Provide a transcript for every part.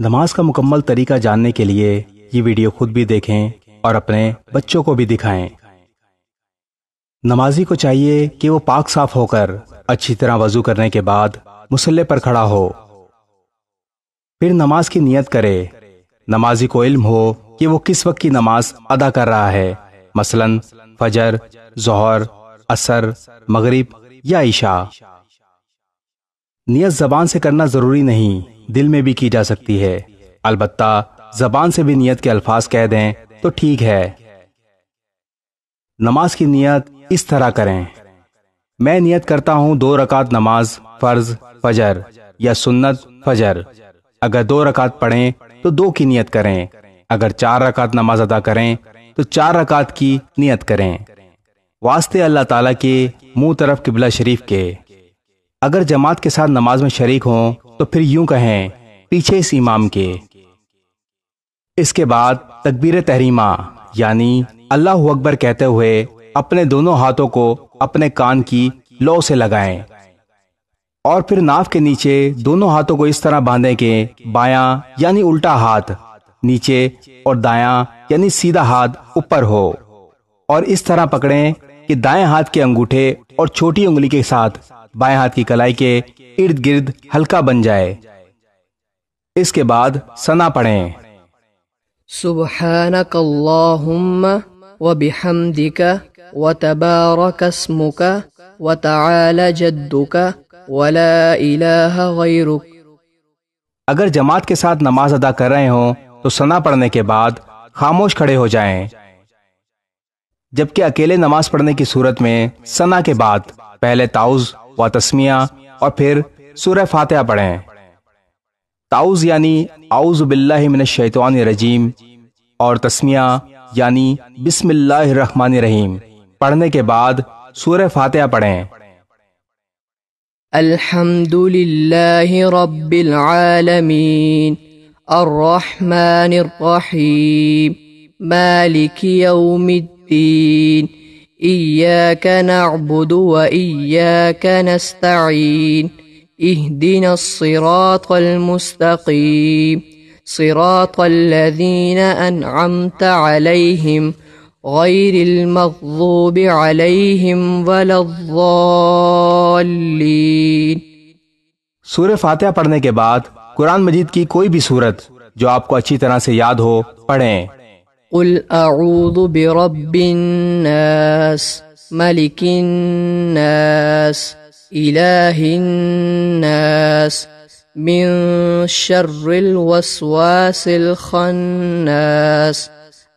नमाज का मुकम्मल तरीका जानने के लिए ये वीडियो खुद भी देखें और अपने बच्चों को भी दिखाएं। नमाजी को चाहिए कि वो पाक साफ होकर अच्छी तरह वजू करने के बाद मुसल्ले पर खड़ा हो फिर नमाज की नियत करे नमाजी को इल्म हो कि वो किस वक्त की नमाज अदा कर रहा है मसलन फजर जहर असर मगरिब या ईशा नियत जबान से करना जरूरी नहीं दिल में भी की जा सकती है अलबत्ता जबान से भी नियत के अल्फाज कह दें तो ठीक है नमाज की नियत इस तरह करें मैं नियत करता हूँ दो रकात नमाज फर्ज फजर या सुन्नत फजर अगर दो रकात पढ़ें तो दो की नियत करें अगर चार रकात नमाज अदा करें तो चार रकात की नियत करें वास्ते अल्लाह ताला के मुंह तरफ किबला शरीफ के अगर जमात के साथ नमाज में शरीक हों तो फिर यूं कहें पीछे इस इमाम के इसके बाद तकबीर तहरीमा यानी अल्लाह अकबर कहते हुए अपने दोनों हाथों को अपने कान की लो से लगाएं और फिर नाफ के नीचे दोनों हाथों को इस तरह बांधे के बायां यानी उल्टा हाथ नीचे और दायां यानी सीधा हाथ ऊपर हो और इस तरह पकड़ें कि दाएं हाथ के अंगूठे और छोटी उंगली के साथ बाएं हाथ की कलाई के इर्द गिर्द हल्का बन जाए इसके बाद सना पढ़ें सुबह अगर जमात के साथ नमाज अदा कर रहे हो तो सना पढ़ने के बाद खामोश खड़े हो जाएं। जबकि अकेले नमाज पढ़ने की सूरत में सना के बाद पहले ताउज व तस्मिया और फिर सूर्य फातह पढ़ें ताउज यानी आउज बिल्लामिन रजीम और तस्मिया यानी बिस्मिल्लाहमान रहीम पढ़ने के बाद सूर्य फातह पढ़ें अल्हम्दुलिल्लाहि और आलमीन إياك نعبد وإياك نستعين اهدنا الصراط المستقيم صراط الذين أنعمت عليهم غير المغضوب عليهم ولا الضالين فاتحة پڑھنے کے بعد قرآن مجید کی کوئی بھی سورت جو آپ کو اچھی طرح سے یاد ہو پڑھیں قل أعوذ برب الناس ملك الناس إله الناس من شر الوسواس الخناس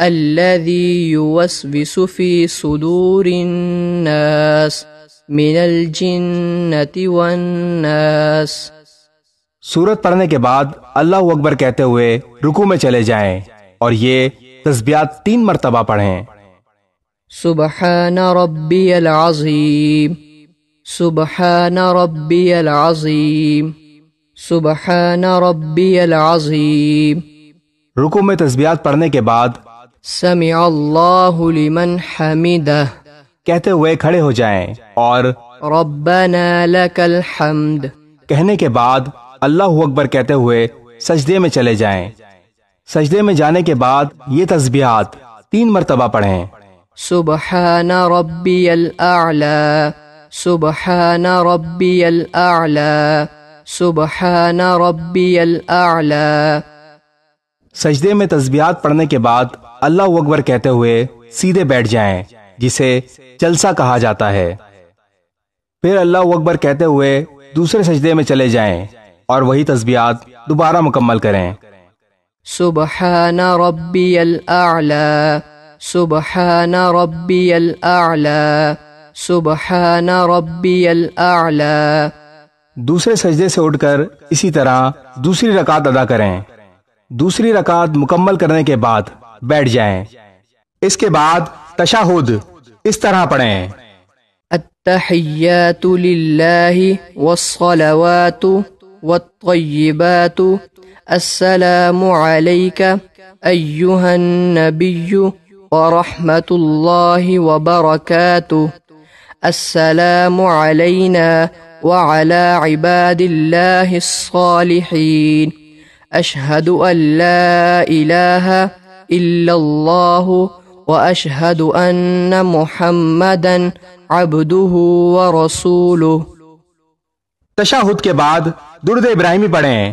الذي يوسوس في صدور الناس من الجنة والناس सूरत पढ़ने के बाद अल्लाह अकबर कहते हुए रुकू में चले जाएं और ये तस्बियात तीन मरतबा पढ़ें सुबह रब्बी अजीम सुबहान रब्बी अजीम सुबहान रुको में तस्बियात पढ़ने के बाद समी हमीद कहते हुए खड़े हो जाएं और रब्बना हमद कहने के बाद अल्लाह अकबर कहते हुए सजदे में चले जाएं सजदे में जाने के बाद ये तस्बियात तीन मरतबा पढ़ें सुबह सुबह सुबह सजदे में तस्बियात पढ़ने के बाद अल्लाह अकबर कहते हुए सीधे बैठ जाएं, जिसे जलसा कहा जाता है फिर अल्लाह अकबर कहते हुए दूसरे सजदे में चले जाएं और वही तस्बियात दोबारा मुकम्मल करें سبحان ربي الأعلى سبحان ربي الأعلى سبحان ربي الأعلى दूसरे सजदे से उठकर इसी तरह दूसरी रकात अदा करें दूसरी रकात मुकम्मल करने के बाद बैठ जाएं। इसके बाद तशाहुद इस तरह पढ़ें التحيات لله والصلوات والطيبات السلام عليك أيها النبي ورحمة الله وبركاته السلام علينا وعلى عباد الله الصالحين أشهد أن لا إله إلا الله وأشهد أن محمدا عبده ورسوله تشاهد کے بعد درد ابراہیمی پڑھیں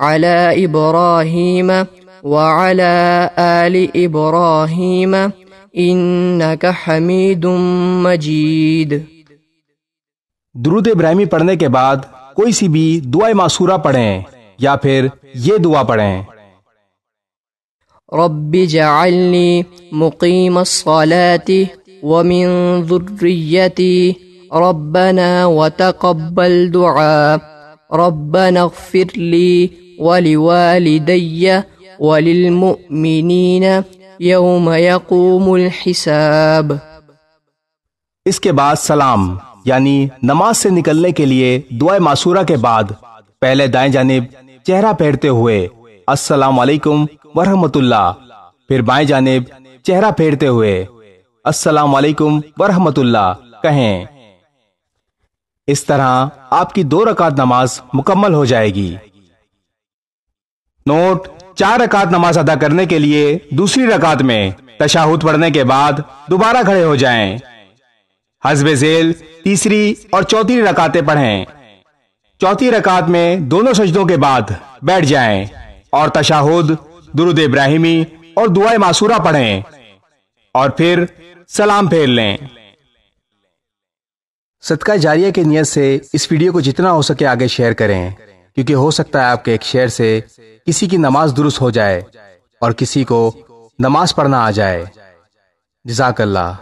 على إبراهيم وعلى آل إبراهيم إنك حميد مجيد दुरुद इब्राहिमी पढ़ने के बाद कोई सी भी दुआ मासूरा पढ़ें या फिर ये दुआ पढ़ें رب جعلني مقيم الصلاة ومن ذريتي ربنا وتقبل دعاء ربنا اغفر لي ولوالدي وللمؤمنين يوم يقوم الحساب इसके बाद सलाम यानी नमाज से निकलने के लिए दुआ मासूरा के बाद पहले दाएं जानब चेहरा फेरते हुए अस्सलाम वालेकुम वरहमतुल्ला फिर बाएं जानेब चेहरा फेरते हुए अस्सलाम वालेकुम वरहमतुल्ला कहें इस तरह आपकी दो रकात नमाज मुकम्मल हो जाएगी नोट चार रकात नमाज अदा करने के लिए दूसरी रकात में तशाहुद पढ़ने के बाद दोबारा खड़े हो जाएं। हजब जेल तीसरी और चौथी रकातें पढ़ें चौथी रकात में दोनों सजदों के बाद बैठ जाएं और तशाहुद दुरुद इब्राहिमी और दुआ मासूरा पढ़ें और फिर सलाम फेर लें सदका जारिया की नियत से इस वीडियो को जितना हो सके आगे शेयर करें क्योंकि हो सकता है आपके एक शेर से किसी की नमाज दुरुस्त हो जाए और किसी को नमाज पढ़ना आ जाए जजाकल्ला